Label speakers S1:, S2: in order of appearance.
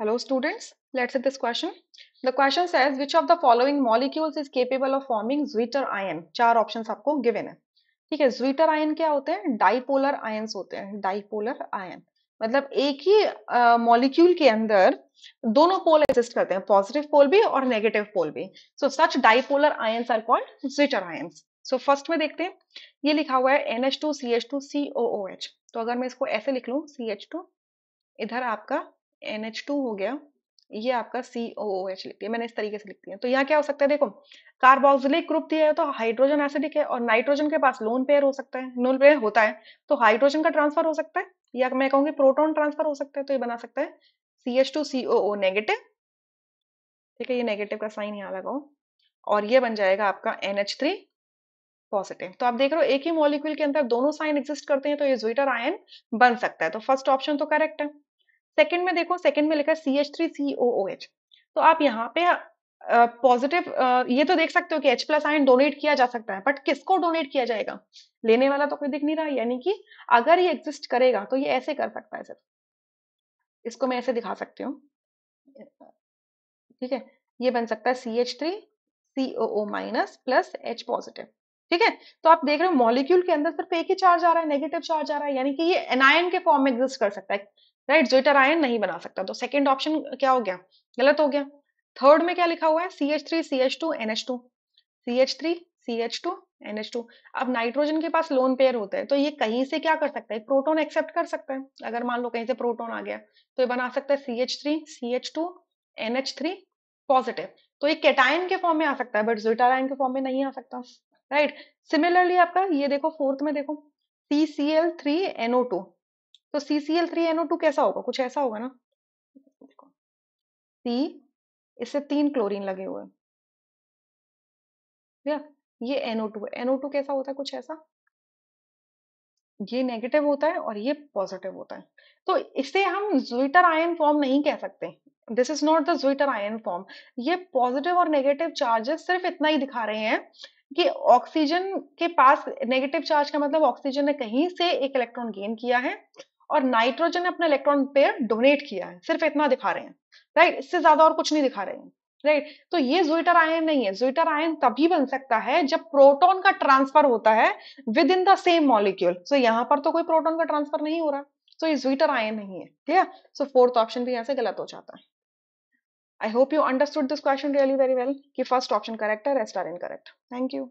S1: Hello students, let's see this question. The question says which of the following molecules is capable of forming Zwitter ion? चार options आपको given है ठीक है Zwitter ion क्या होते हैं डाइपोलर आयन्स होते हैं डाइपोलर आयन मतलब एक ही मॉलिक्यूल uh, के अंदर दोनों पोल एग्जिस्ट करते हैं पॉजिटिव पोल भी और नेगेटिव पोल भी so such dipolar ions are called Zwitter ions so first में देखते हैं ये लिखा हुआ है NH2 CH2 COOH तो अगर मैं इसको ऐसे लिख लूँ CH2 इधर आपका एन एच टू हो गया ये आपका सी ओ एच लिख दिया मैंने इस तरीके से लिख दिया तो यहाँ क्या हो सकता है देखो कार्बोक्सिलिक ग्रुप दिया है तो हाइड्रोजन एसिडिक है और नाइट्रोजन के पास लोन पेयर हो सकता है लोन पेयर होता है तो हाइड्रोजन का ट्रांसफर हो सकता है या मैं कहूंगी प्रोटोन ट्रांसफर हो सकता है तो ये बना सकता है C H two C O O negative ठीक है ये नेगेटिव का साइन यहाँ लगाओ और ये बन जाएगा आपका एन एच थ्री पॉजिटिव तो आप देख रहे हो एक ही मॉलिक्यूल के अंदर दोनों साइन एग्जिस्ट करते हैं तो ये ज्विटर आयन बन सकता है तो फर्स्ट ऑप्शन तो करेक्ट है सेकंड में देखो सेकंड में लिखा C H three C O O H तो आप यहाँ पे पॉजिटिव uh, uh, ये तो देख सकते हो कि H प्लस आयन डोनेट किया जा सकता है बट किसको डोनेट किया जाएगा लेने वाला तो कोई दिख नहीं रहा यानी कि अगर ये एग्जिस्ट करेगा तो ये ऐसे कर सकता है सर इसको मैं ऐसे दिखा सकती हूँ ठीक है ये बन सकता है C H three C O minus plus H positive ठीक है तो आप देख रहे हो मॉलिक्यूल के अंदर सिर्फ एक ही चार्ज आ रहा है नेगेटिव चार्ज आ रहा है यानी कि ये एनायन के फॉर्म में एग्जिस्ट कर सकता है राइट जो आयन नहीं बना सकता तो सेकेंड ऑप्शन क्या हो गया गलत हो गया थर्ड में क्या लिखा हुआ है C H three C H two N H two C H three C H two N H two अब नाइट्रोजन के पास लोन पेयर होता है तो ये कहीं से क्या कर सकता है प्रोटोन एक्सेप्ट कर सकता है अगर मान लो कहीं से प्रोटोन आ गया तो ये बना सकता है C H three C H two N H three positive तो ये कैटायन के फॉर्म में आ सकता है बट जोटारायन के फॉर्म में नहीं आ सकता राइट सिमिलरली आपका ये देखो फोर्थ में देखो C C L three NO two तो सीसीएल थ्री एनओ टू कैसा होगा कुछ ऐसा होगा ना देखो सी इससे तीन क्लोरीन लगे हुए हैं ये एनओ टू एनओ टू कैसा होता है कुछ ऐसा ये नेगेटिव होता है और ये पॉजिटिव होता है तो इसे हम जुइटर आयन फॉर्म नहीं कह सकते this is not the zwitter ion form ये पॉजिटिव और नेगेटिव चार्जेस सिर्फ इतना ही दिखा रहे हैं कि ऑक्सीजन के पास नेगेटिव चार्ज का मतलब ऑक्सीजन ने कहीं से एक इलेक्ट्रॉन गेन किया है और नाइट्रोजन ने अपना इलेक्ट्रॉन पेयर डोनेट किया है सिर्फ इतना दिखा रहे हैं राइट इससे ज्यादा और कुछ नहीं दिखा रहे हैं राइट तो ये जुइटर आयन नहीं है जुइटर आयन तभी बन सकता है जब प्रोटॉन का ट्रांसफर होता है within the same molecule so यहाँ पर तो कोई प्रोटोन का ट्रांसफर नहीं हो रहा सो ये जुइटर आयन नहीं है ठीक है सो फोर्थ ऑप्शन भी यहाँ से गलत हो जाता है I hope you understood this question really very well. Ki first option correct hai, rest are incorrect. Thank you.